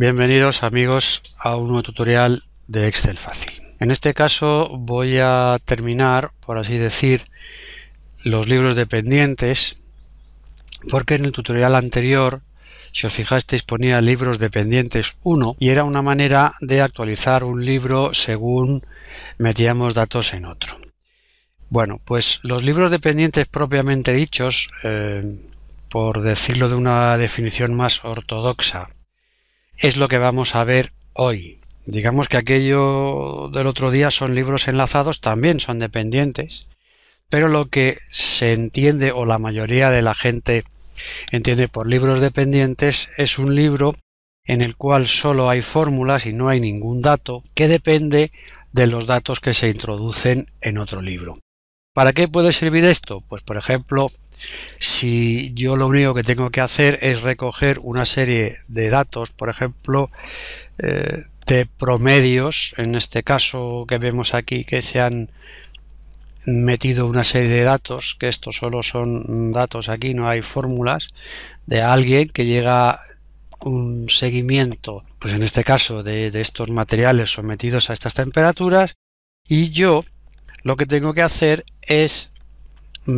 Bienvenidos amigos a un nuevo tutorial de Excel fácil. En este caso voy a terminar, por así decir, los libros dependientes porque en el tutorial anterior, si os fijasteis, ponía libros dependientes 1 y era una manera de actualizar un libro según metíamos datos en otro. Bueno, pues los libros dependientes propiamente dichos, eh, por decirlo de una definición más ortodoxa, es lo que vamos a ver hoy. Digamos que aquello del otro día son libros enlazados, también son dependientes, pero lo que se entiende o la mayoría de la gente entiende por libros dependientes es un libro en el cual solo hay fórmulas y no hay ningún dato que depende de los datos que se introducen en otro libro. ¿Para qué puede servir esto? Pues por ejemplo, si yo lo único que tengo que hacer es recoger una serie de datos, por ejemplo, eh, de promedios, en este caso que vemos aquí que se han metido una serie de datos, que estos solo son datos aquí, no hay fórmulas, de alguien que llega un seguimiento, pues en este caso de, estos materiales sometidos a estas temperaturas y yo lo que tengo que hacer es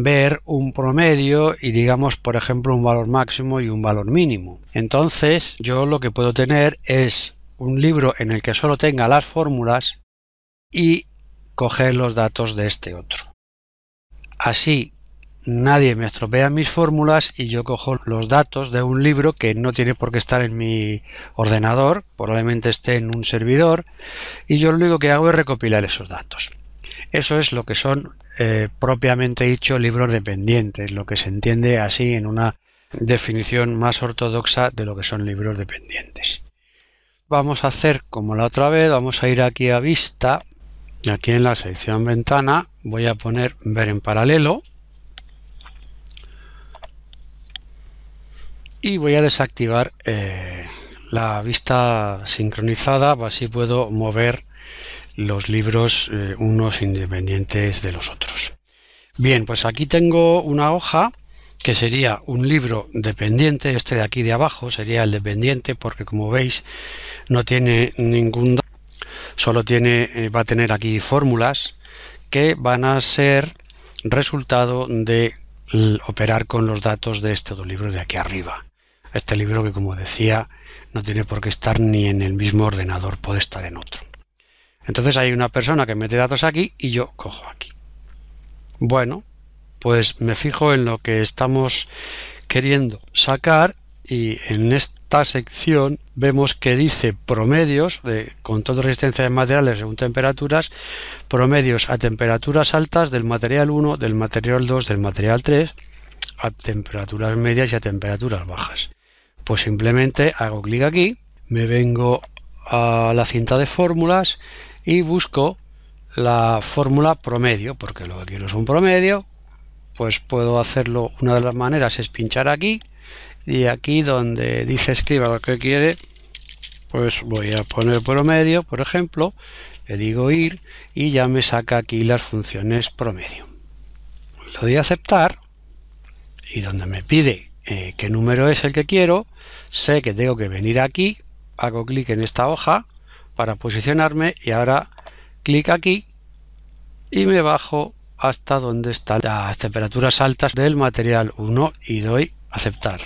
ver un promedio y digamos por ejemplo un valor máximo y un valor mínimo. Entonces yo lo que puedo tener es un libro en el que solo tenga las fórmulas y coger los datos de este otro. Así nadie me estropea mis fórmulas y yo cojo los datos de un libro que no tiene por qué estar en mi ordenador, probablemente esté en un servidor, y yo lo único que hago es recopilar esos datos. Eso es lo que son eh, propiamente dicho libros dependientes, lo que se entiende así en una definición más ortodoxa de lo que son libros dependientes. Vamos a hacer como la otra vez, vamos a ir aquí a vista, aquí en la sección ventana voy a poner ver en paralelo y voy a desactivar eh, la vista sincronizada, así puedo mover los libros eh, unos independientes de los otros. Bien, pues aquí tengo una hoja que sería un libro dependiente, este de aquí de abajo sería el dependiente porque como veis no tiene ningún solo tiene eh, va a tener aquí fórmulas que van a ser resultado de operar con los datos de este otro libro de aquí arriba. Este libro que como decía no tiene por qué estar ni en el mismo ordenador, puede estar en otro. Entonces hay una persona que mete datos aquí y yo cojo aquí. Bueno, pues me fijo en lo que estamos queriendo sacar y en esta sección vemos que dice promedios de control resistencia de materiales según temperaturas, promedios a temperaturas altas del material 1, del material 2, del material 3, a temperaturas medias y a temperaturas bajas. Pues simplemente hago clic aquí, me vengo a la cinta de fórmulas y busco la fórmula promedio, porque lo que quiero es un promedio, pues puedo hacerlo, una de las maneras es pinchar aquí y aquí donde dice escriba lo que quiere, pues voy a poner promedio, por ejemplo, le digo ir y ya me saca aquí las funciones promedio. lo doy a aceptar y donde me pide eh, qué número es el que quiero, sé que tengo que venir aquí, hago clic en esta hoja para posicionarme y ahora clic aquí y me bajo hasta donde están las temperaturas altas del material 1 y doy aceptar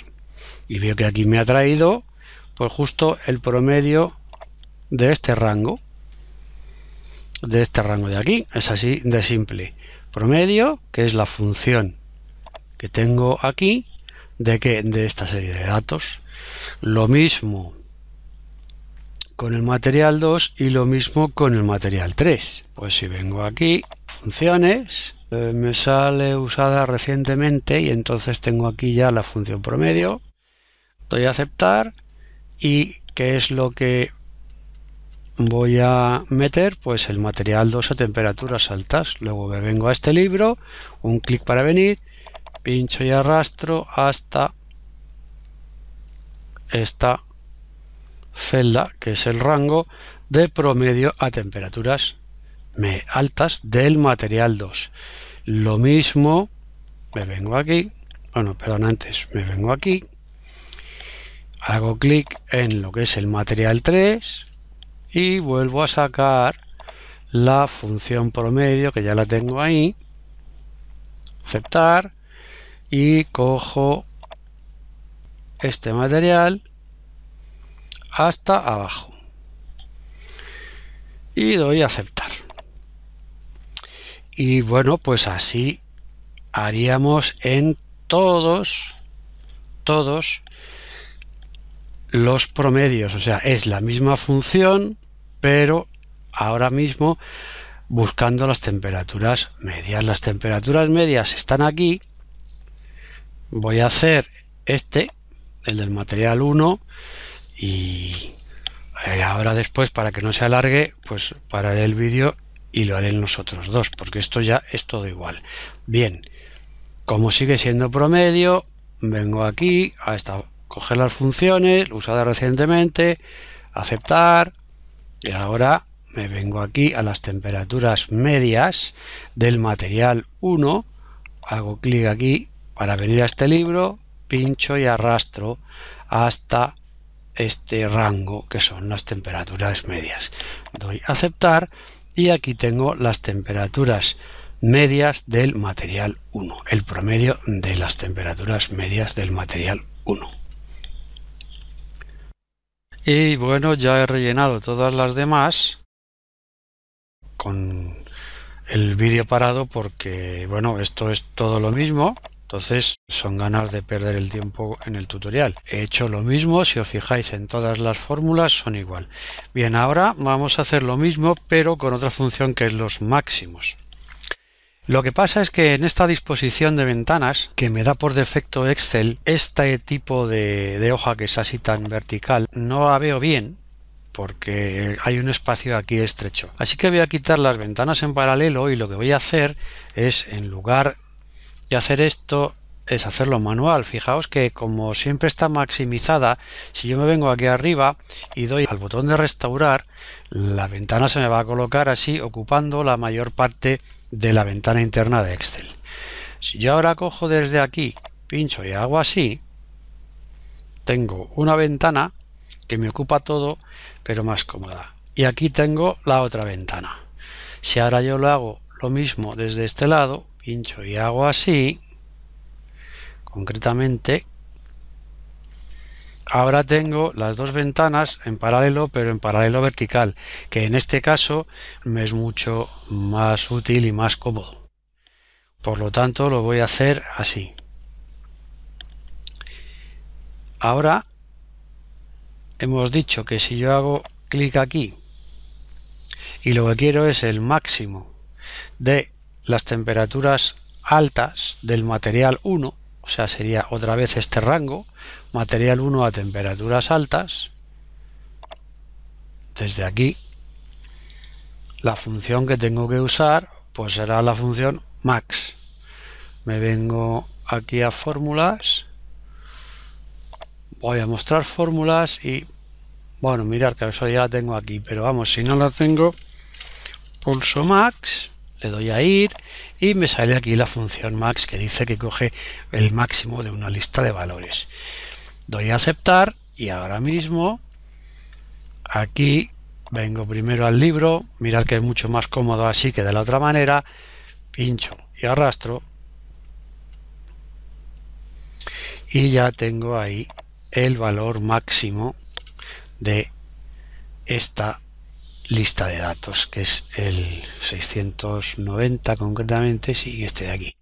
y veo que aquí me ha traído pues justo el promedio de este rango de este rango de aquí es así de simple promedio que es la función que tengo aquí de que de esta serie de datos lo mismo con el material 2 y lo mismo con el material 3. Pues si vengo aquí, funciones, eh, me sale usada recientemente y entonces tengo aquí ya la función promedio. Doy a aceptar y ¿qué es lo que voy a meter? Pues el material 2 a temperaturas altas. Luego me vengo a este libro, un clic para venir, pincho y arrastro hasta esta celda, que es el rango de promedio a temperaturas altas del material 2. Lo mismo, me vengo aquí, bueno, perdón, antes me vengo aquí, hago clic en lo que es el material 3 y vuelvo a sacar la función promedio que ya la tengo ahí, aceptar y cojo este material hasta abajo. Y doy a aceptar. Y bueno, pues así haríamos en todos, todos los promedios. O sea, es la misma función, pero ahora mismo buscando las temperaturas medias. Las temperaturas medias están aquí. Voy a hacer este, el del material 1, y eh, ahora después para que no se alargue pues pararé el vídeo y lo haré en los otros dos porque esto ya es todo igual bien como sigue siendo promedio vengo aquí a esta coger las funciones usadas recientemente aceptar y ahora me vengo aquí a las temperaturas medias del material 1 hago clic aquí para venir a este libro pincho y arrastro hasta este rango que son las temperaturas medias. Doy a aceptar y aquí tengo las temperaturas medias del material 1, el promedio de las temperaturas medias del material 1. Y bueno, ya he rellenado todas las demás con el vídeo parado porque, bueno, esto es todo lo mismo. Entonces son ganas de perder el tiempo en el tutorial. He hecho lo mismo, si os fijáis en todas las fórmulas son igual. Bien, ahora vamos a hacer lo mismo pero con otra función que es los máximos. Lo que pasa es que en esta disposición de ventanas que me da por defecto Excel, este tipo de, de, hoja que es así tan vertical no la veo bien porque hay un espacio aquí estrecho. Así que voy a quitar las ventanas en paralelo y lo que voy a hacer es en lugar y hacer esto es hacerlo manual. Fijaos que como siempre está maximizada, si yo me vengo aquí arriba y doy al botón de restaurar, la ventana se me va a colocar así, ocupando la mayor parte de la ventana interna de Excel. Si yo ahora cojo desde aquí, pincho y hago así, tengo una ventana que me ocupa todo, pero más cómoda. Y aquí tengo la otra ventana. Si ahora yo lo hago lo mismo desde este lado, pincho y hago así, concretamente, ahora tengo las dos ventanas en paralelo, pero en paralelo vertical, que en este caso me es mucho más útil y más cómodo. Por lo tanto, lo voy a hacer así. Ahora hemos dicho que si yo hago clic aquí y lo que quiero es el máximo de las temperaturas altas del material 1, o sea, sería otra vez este rango, material 1 a temperaturas altas, desde aquí, la función que tengo que usar, pues será la función max. Me vengo aquí a fórmulas, voy a mostrar fórmulas y, bueno, mirar que eso ya la tengo aquí, pero vamos, si no la tengo, pulso max, le doy a ir y me sale aquí la función max que dice que coge el máximo de una lista de valores. Doy a aceptar y ahora mismo aquí vengo primero al libro, mirad que es mucho más cómodo así que de la otra manera, pincho y arrastro y ya tengo ahí el valor máximo de esta lista de datos, que es el 690 concretamente, sí, este de aquí.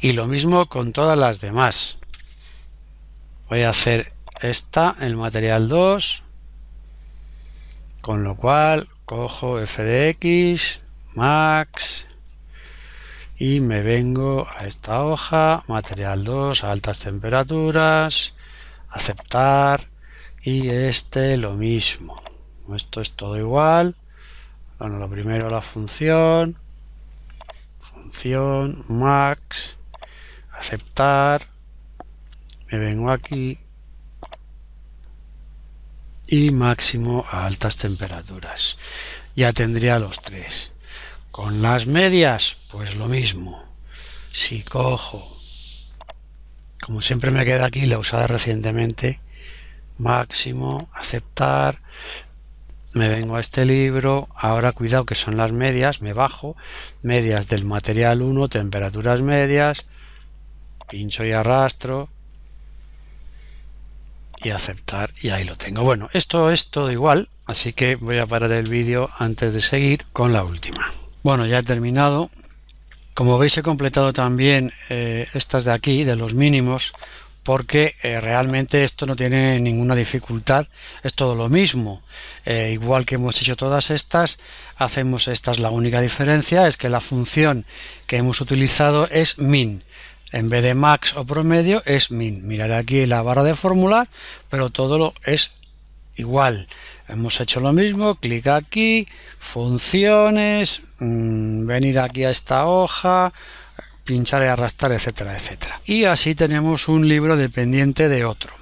Y lo mismo con todas las demás. Voy a hacer esta, el material 2, con lo cual cojo fdx, max, y me vengo a esta hoja, material 2, a altas temperaturas, aceptar, y este lo mismo esto es todo igual, bueno, lo primero la función, función, max, aceptar, me vengo aquí y máximo a altas temperaturas. Ya tendría los tres. Con las medias, pues lo mismo. Si cojo, como siempre me queda aquí la usada recientemente, máximo, aceptar, me vengo a este libro, ahora cuidado que son las medias, me bajo, medias del material 1, temperaturas medias, pincho y arrastro y aceptar y ahí lo tengo. Bueno, esto es todo igual, así que voy a parar el vídeo antes de seguir con la última. Bueno, ya he terminado. Como veis he completado también eh, estas de aquí, de los mínimos, porque eh, realmente esto no tiene ninguna dificultad, es todo lo mismo. Eh, igual que hemos hecho todas estas, hacemos estas, la única diferencia es que la función que hemos utilizado es min. En vez de max o promedio es min. mirar aquí la barra de fórmula, pero todo lo es igual. Hemos hecho lo mismo, clic aquí, funciones, mm, venir aquí a esta hoja, pinchar y arrastrar, etcétera, etcétera. Y así tenemos un libro dependiente de otro,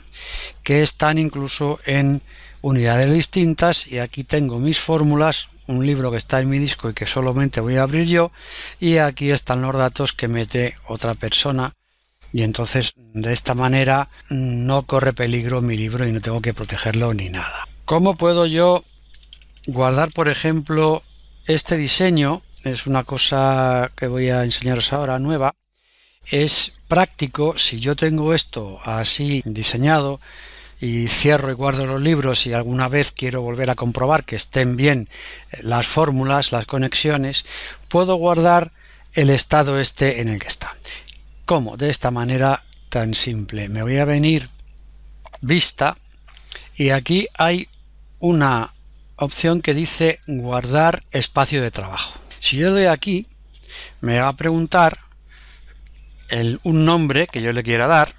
que están incluso en unidades distintas y aquí tengo mis fórmulas, un libro que está en mi disco y que solamente voy a abrir yo y aquí están los datos que mete otra persona y entonces de esta manera no corre peligro mi libro y no tengo que protegerlo ni nada. ¿Cómo puedo yo guardar por ejemplo este diseño es una cosa que voy a enseñaros ahora nueva, es práctico si yo tengo esto así diseñado y cierro y guardo los libros y alguna vez quiero volver a comprobar que estén bien eh, las fórmulas, las conexiones, puedo guardar el estado este en el que está. ¿Cómo? De esta manera tan simple. Me voy a venir vista y aquí hay una opción que dice guardar espacio de trabajo. Si yo doy aquí, me va a preguntar un nombre que yo le quiera dar.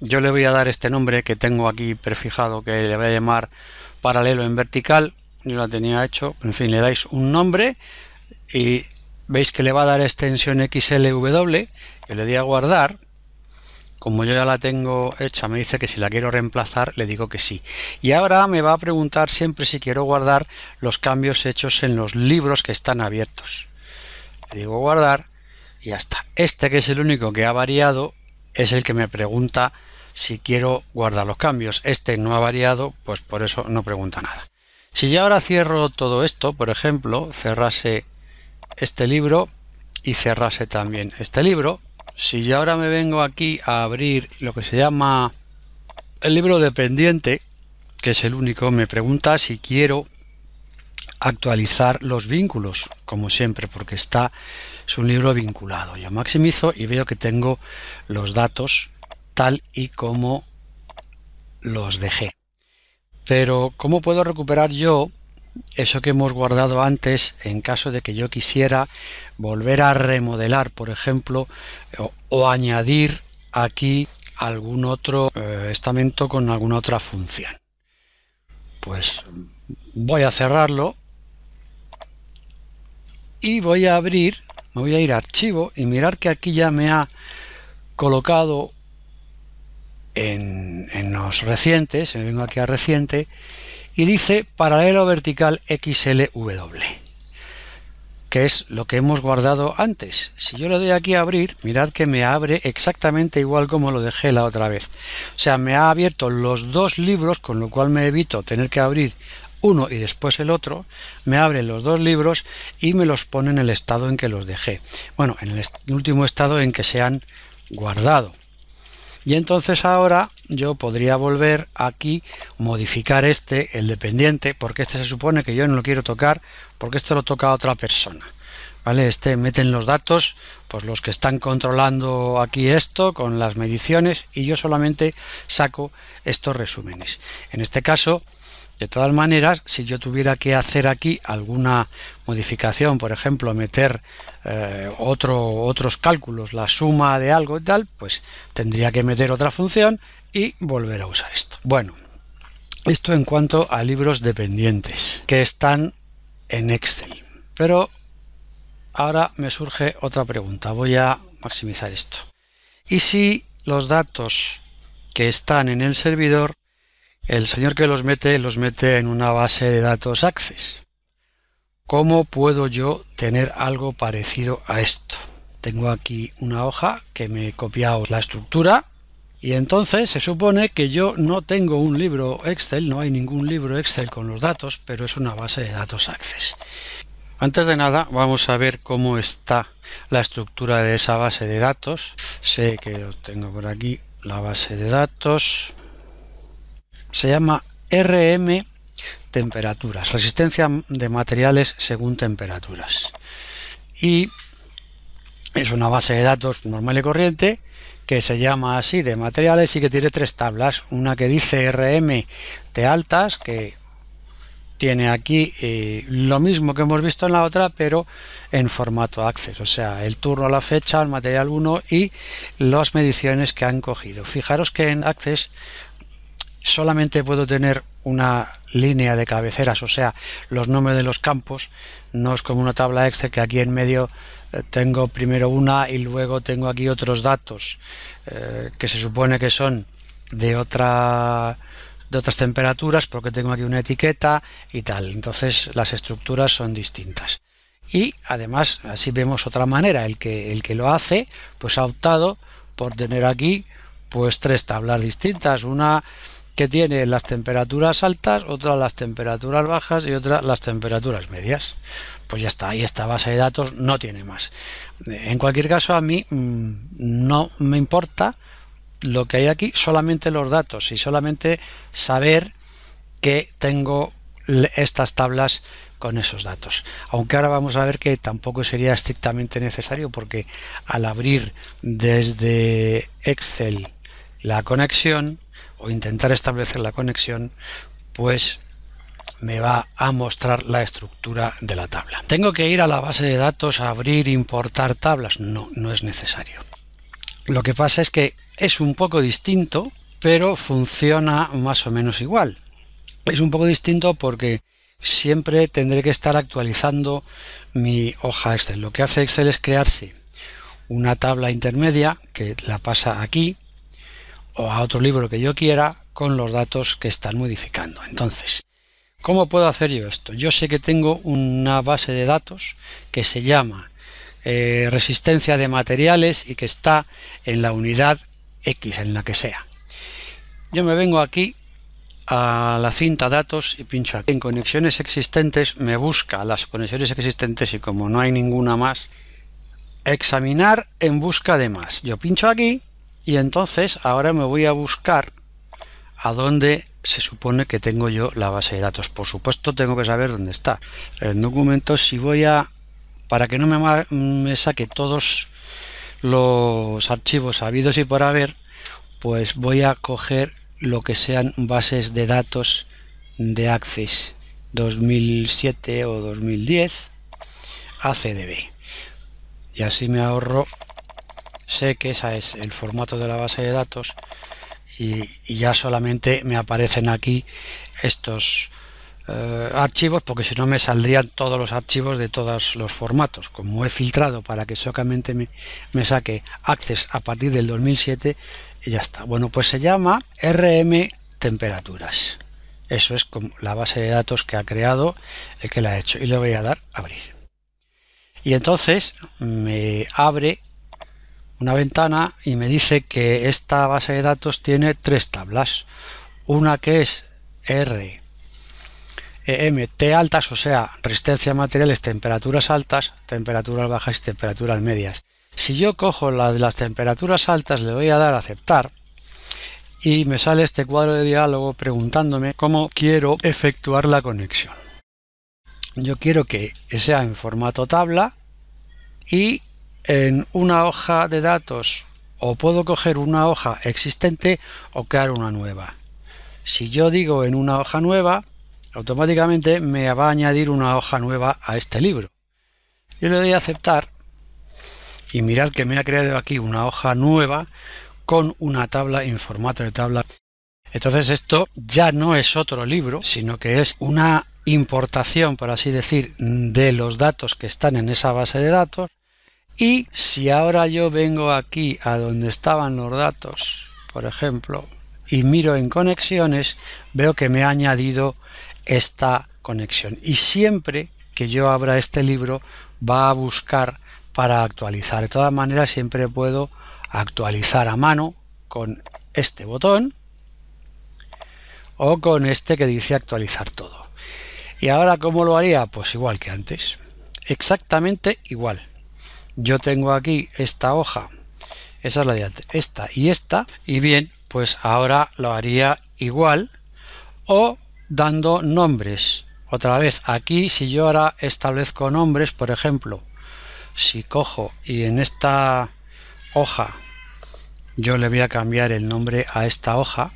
Yo le voy a dar este nombre que tengo aquí prefijado, que le voy a llamar paralelo en vertical. Yo lo tenía hecho, en fin, le dais un nombre y veis que le va a dar extensión XLW. que le di a guardar como yo ya la tengo hecha, me dice que si la quiero reemplazar, le digo que sí. Y ahora me va a preguntar siempre si quiero guardar los cambios hechos en los libros que están abiertos. Le digo guardar y ya está. Este que es el único que ha variado es el que me pregunta si quiero guardar los cambios. Este no ha variado, pues por eso no pregunta nada. Si yo ahora cierro todo esto, por ejemplo, cerrase este libro y cerrase también este libro, si ya ahora me vengo aquí a abrir lo que se llama el libro dependiente, que es el único, me pregunta si quiero actualizar los vínculos, como siempre, porque está es un libro vinculado. Yo maximizo y veo que tengo los datos tal y como los dejé. Pero, ¿cómo puedo recuperar yo eso que hemos guardado antes en caso de que yo quisiera volver a remodelar por ejemplo o, añadir aquí algún otro eh, estamento con alguna otra función pues voy a cerrarlo y voy a abrir me voy a ir a archivo y mirar que aquí ya me ha colocado en, en los recientes, me vengo aquí a reciente y dice paralelo vertical XLW, que es lo que hemos guardado antes. Si yo lo doy aquí a abrir, mirad que me abre exactamente igual como lo dejé la otra vez. O sea, me ha abierto los dos libros, con lo cual me evito tener que abrir uno y después el otro, me abre los dos libros y me los pone en el estado en que los dejé. Bueno, en el último estado en que se han guardado y entonces ahora yo podría volver aquí, modificar este, el dependiente, porque este se supone que yo no lo quiero tocar, porque esto lo toca a otra persona. ¿Vale? Este meten los datos, pues los que están controlando aquí esto con las mediciones y yo solamente saco estos resúmenes. En este caso, de todas maneras, si yo tuviera que hacer aquí alguna modificación, por ejemplo, meter eh, otro, otros cálculos, la suma de algo y tal, pues tendría que meter otra función y volver a usar esto. Bueno, esto en cuanto a libros dependientes que están en Excel. Pero ahora me surge otra pregunta. Voy a maximizar esto. ¿Y si los datos que están en el servidor el señor que los mete los mete en una base de datos Access. ¿Cómo puedo yo tener algo parecido a esto? Tengo aquí una hoja que me he copiado la estructura y entonces se supone que yo no tengo un libro Excel, no hay ningún libro Excel con los datos, pero es una base de datos Access. Antes de nada, vamos a ver cómo está la estructura de esa base de datos. Sé que tengo por aquí la base de datos se llama RM temperaturas, resistencia de materiales según temperaturas. Y es una base de datos normal y corriente que se llama así de materiales y que tiene tres tablas. Una que dice RM de altas, que tiene aquí eh, lo mismo que hemos visto en la otra, pero en formato Access, o sea, el turno a la fecha, el material 1 y las mediciones que han cogido. Fijaros que en Access solamente puedo tener una línea de cabeceras, o sea, los nombres de los campos, no es como una tabla Excel que aquí en medio eh, tengo primero una y luego tengo aquí otros datos eh, que se supone que son de otra de otras temperaturas porque tengo aquí una etiqueta y tal entonces las estructuras son distintas y además así vemos otra manera el que el que lo hace pues ha optado por tener aquí pues tres tablas distintas una que tiene las temperaturas altas, otras las temperaturas bajas y otras las temperaturas medias. Pues ya está, ahí esta base de datos no tiene más. En cualquier caso, a mí mm, no me importa lo que hay aquí, solamente los datos y solamente saber que tengo estas tablas con esos datos. Aunque ahora vamos a ver que tampoco sería estrictamente necesario porque al abrir desde Excel la conexión, o intentar establecer la conexión, pues me va a mostrar la estructura de la tabla. ¿Tengo que ir a la base de datos a abrir, e importar tablas? No, no es necesario. Lo que pasa es que es un poco distinto, pero funciona más o menos igual. Es un poco distinto porque siempre tendré que estar actualizando mi hoja Excel. Lo que hace Excel es crearse una tabla intermedia que la pasa aquí a otro libro que yo quiera con los datos que están modificando. Entonces, ¿cómo puedo hacer yo esto? Yo sé que tengo una base de datos que se llama eh, resistencia de materiales y que está en la unidad X, en la que sea. Yo me vengo aquí a la cinta datos y pincho aquí. En conexiones existentes me busca las conexiones existentes y como no hay ninguna más, examinar en busca de más. Yo pincho aquí y entonces ahora me voy a buscar a dónde se supone que tengo yo la base de datos. Por supuesto tengo que saber dónde está. el documento si voy a... para que no me, saque todos los archivos habidos y por haber, pues voy a coger lo que sean bases de datos de Access 2007 o 2010 ACDB. Y así me ahorro sé que ese es el formato de la base de datos y, ya solamente me aparecen aquí estos eh, archivos porque si no me saldrían todos los archivos de todos los formatos como he filtrado para que solamente me, me saque access a partir del 2007 y ya está bueno pues se llama rm temperaturas eso es como la base de datos que ha creado el que la ha hecho y le voy a dar a abrir y entonces me abre una ventana y me dice que esta base de datos tiene tres tablas. Una que es R, e altas, o sea, resistencia a materiales, temperaturas altas, temperaturas bajas y temperaturas medias. Si yo cojo la de las temperaturas altas, le voy a dar a aceptar y me sale este cuadro de diálogo preguntándome cómo quiero efectuar la conexión. Yo quiero que sea en formato tabla y en una hoja de datos o puedo coger una hoja existente o crear una nueva. Si yo digo en una hoja nueva, automáticamente me va a añadir una hoja nueva a este libro. Yo le doy a aceptar y mirad que me ha creado aquí una hoja nueva con una tabla en formato de tabla. Entonces esto ya no es otro libro, sino que es una importación, por así decir, de los datos que están en esa base de datos y si ahora yo vengo aquí a donde estaban los datos, por ejemplo, y miro en conexiones, veo que me ha añadido esta conexión. Y siempre que yo abra este libro va a buscar para actualizar. De todas maneras siempre puedo actualizar a mano con este botón o con este que dice actualizar todo. ¿Y ahora cómo lo haría? Pues igual que antes. Exactamente igual yo tengo aquí esta hoja, esa es la de antes, esta y esta, y bien, pues ahora lo haría igual o dando nombres. Otra vez, aquí si yo ahora establezco nombres, por ejemplo, si cojo y en esta hoja yo le voy a cambiar el nombre a esta hoja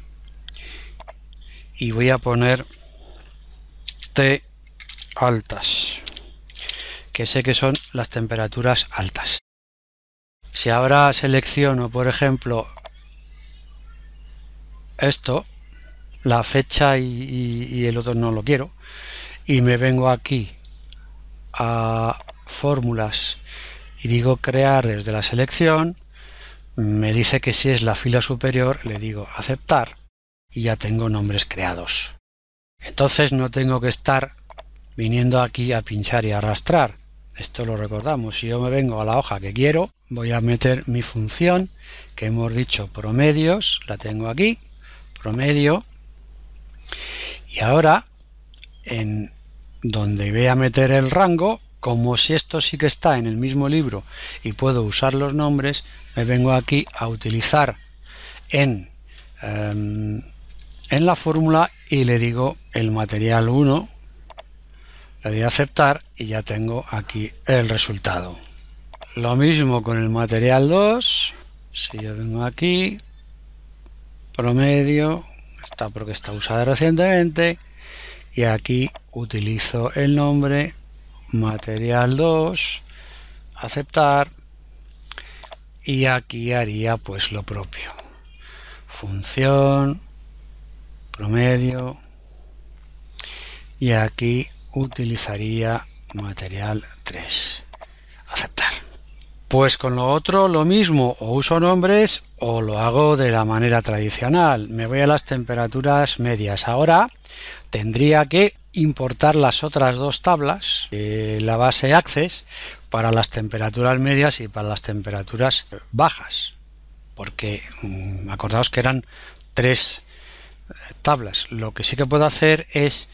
y voy a poner T altas que sé que son las temperaturas altas. Si ahora selecciono, por ejemplo, esto, la fecha y, el otro no lo quiero, y me vengo aquí a fórmulas y digo crear desde la selección, me dice que si es la fila superior, le digo aceptar y ya tengo nombres creados. Entonces no tengo que estar viniendo aquí a pinchar y arrastrar, esto lo recordamos, si yo me vengo a la hoja que quiero, voy a meter mi función, que hemos dicho promedios, la tengo aquí, promedio, y ahora en donde voy a meter el rango, como si esto sí que está en el mismo libro y puedo usar los nombres, me vengo aquí a utilizar en, em, en la fórmula y le digo el material 1, le a aceptar y ya tengo aquí el resultado. Lo mismo con el material 2. Si yo vengo aquí, promedio, está porque está usada recientemente, y aquí utilizo el nombre material 2, aceptar, y aquí haría pues lo propio. Función, promedio, y aquí utilizaría material 3. Aceptar. Pues con lo otro lo mismo, o uso nombres o lo hago de la manera tradicional. Me voy a las temperaturas medias. Ahora tendría que importar las otras dos tablas, de la base Access, para las temperaturas medias y para las temperaturas bajas. Porque mm, acordaos que eran tres eh, tablas. Lo que sí que puedo hacer es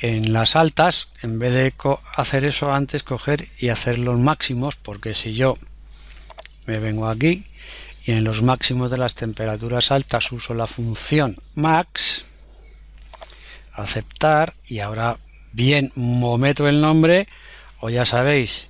en las altas en vez de hacer eso antes coger y hacer los máximos porque si yo me vengo aquí y en los máximos de las temperaturas altas uso la función max aceptar y ahora bien meto el nombre o ya sabéis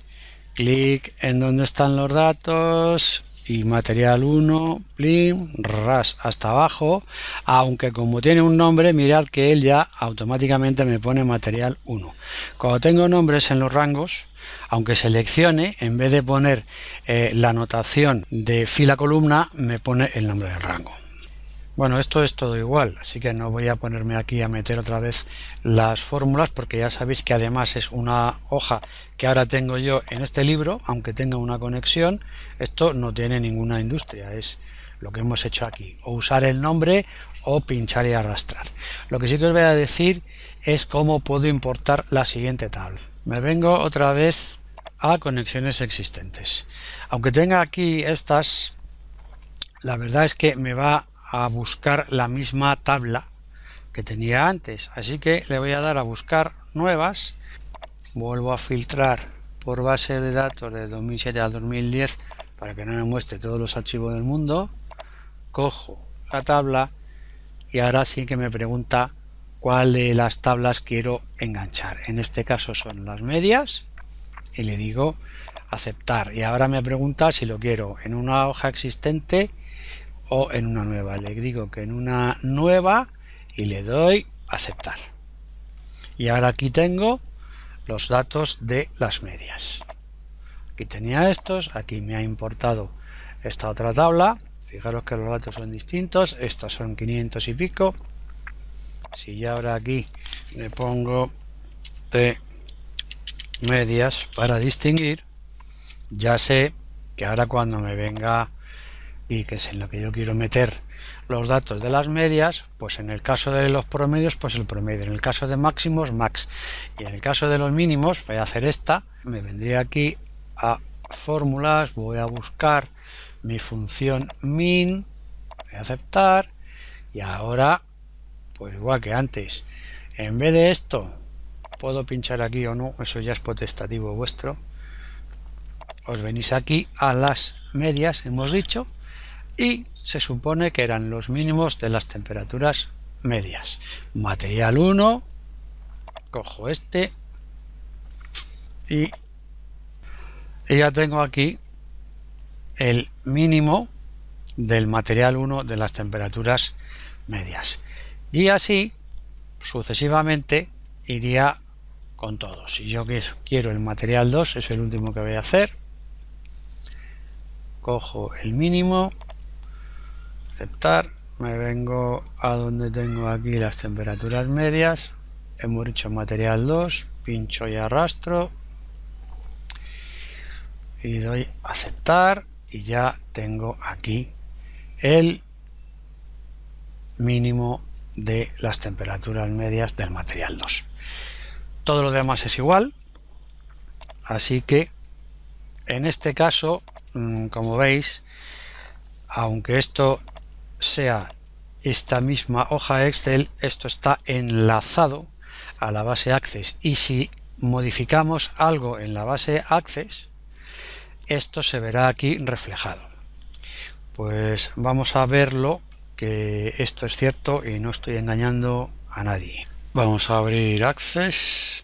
clic en donde están los datos y material 1, plim, ras hasta abajo, aunque como tiene un nombre, mirad que él ya automáticamente me pone material 1. Cuando tengo nombres en los rangos, aunque seleccione, en vez de poner eh, la notación de fila columna, me pone el nombre del rango. Bueno, esto es todo igual, así que no voy a ponerme aquí a meter otra vez las fórmulas porque ya sabéis que además es una hoja que ahora tengo yo en este libro, aunque tenga una conexión, esto no tiene ninguna industria, es lo que hemos hecho aquí, o usar el nombre o pinchar y arrastrar. Lo que sí que os voy a decir es cómo puedo importar la siguiente tabla. Me vengo otra vez a conexiones existentes. Aunque tenga aquí estas, la verdad es que me va a buscar la misma tabla que tenía antes. Así que le voy a dar a buscar nuevas. Vuelvo a filtrar por base de datos de 2007 a 2010 para que no me muestre todos los archivos del mundo. Cojo la tabla y ahora sí que me pregunta cuál de las tablas quiero enganchar. En este caso son las medias y le digo aceptar. Y ahora me pregunta si lo quiero en una hoja existente o en una nueva. Le digo que en una nueva y le doy aceptar. Y ahora aquí tengo los datos de las medias. Aquí tenía estos, aquí me ha importado esta otra tabla. Fijaros que los datos son distintos, estos son 500 y pico. Si ya ahora aquí le pongo T medias para distinguir, ya sé que ahora cuando me venga y que es en lo que yo quiero meter los datos de las medias, pues en el caso de los promedios, pues el promedio, en el caso de máximos, max, y en el caso de los mínimos, voy a hacer esta, me vendría aquí a fórmulas, voy a buscar mi función min, voy a aceptar, y ahora, pues igual que antes, en vez de esto, puedo pinchar aquí o no, eso ya es potestativo vuestro, os venís aquí a las medias, hemos dicho, y se supone que eran los mínimos de las temperaturas medias. Material 1, cojo este y, ya tengo aquí el mínimo del material 1 de las temperaturas medias. Y así sucesivamente iría con todos. Si yo quiero el material 2, es el último que voy a hacer. Cojo el mínimo aceptar me vengo a donde tengo aquí las temperaturas medias hemos dicho material 2 pincho y arrastro y doy aceptar y ya tengo aquí el mínimo de las temperaturas medias del material 2 todo lo demás es igual así que en este caso mm, como veis aunque esto sea esta misma hoja Excel, esto está enlazado a la base Access y si modificamos algo en la base Access, esto se verá aquí reflejado. Pues vamos a verlo, que esto es cierto y no estoy engañando a nadie. Vamos a abrir Access.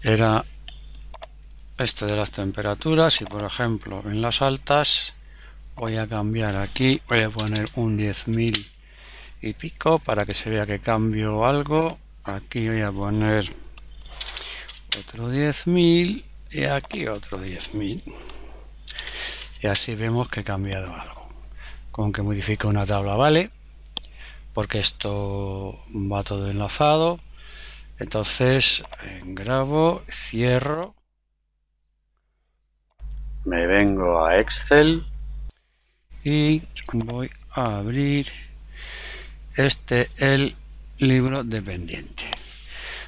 Era esto de las temperaturas y por ejemplo en las altas voy a cambiar aquí, voy a poner un 10.000 y pico para que se vea que cambio algo. Aquí voy a poner otro 10.000 y aquí otro 10.000. Y así vemos que he cambiado algo. Con que modifique una tabla vale, porque esto va todo enlazado. Entonces eh, grabo, cierro me vengo a Excel y voy a abrir este el libro dependiente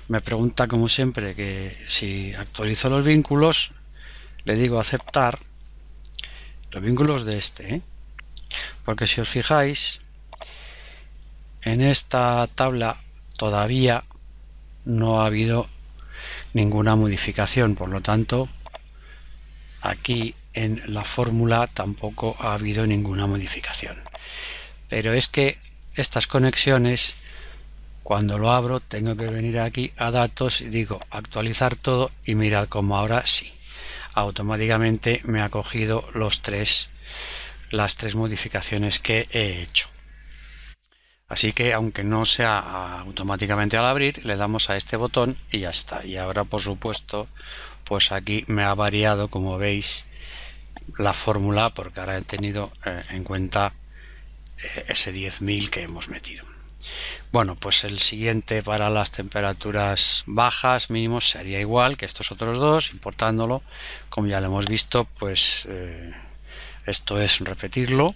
me pregunta como siempre que si actualizo los vínculos le digo aceptar los vínculos de este ¿eh? porque si os fijáis en esta tabla todavía no ha habido ninguna modificación por lo tanto aquí en la fórmula tampoco ha habido ninguna modificación. Pero es que estas conexiones, cuando lo abro, tengo que venir aquí a datos y digo actualizar todo y mirad como ahora sí. Automáticamente me ha cogido los tres, las tres modificaciones que he hecho. Así que aunque no sea automáticamente al abrir, le damos a este botón y ya está. Y ahora por supuesto pues aquí me ha variado como veis la fórmula porque ahora he tenido eh, en cuenta eh, ese 10.000 que hemos metido bueno pues el siguiente para las temperaturas bajas mínimos sería igual que estos otros dos importándolo como ya lo hemos visto pues eh, esto es repetirlo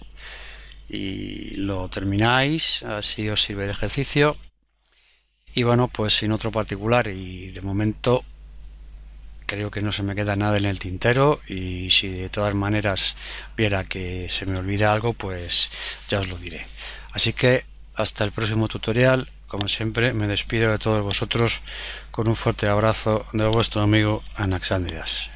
y lo termináis así os sirve de ejercicio y bueno pues sin otro particular y de momento creo que no se me queda nada en el tintero y si de todas maneras viera que se me olvida algo pues ya os lo diré así que hasta el próximo tutorial como siempre me despido de todos vosotros con un fuerte abrazo de vuestro amigo Anaxandrias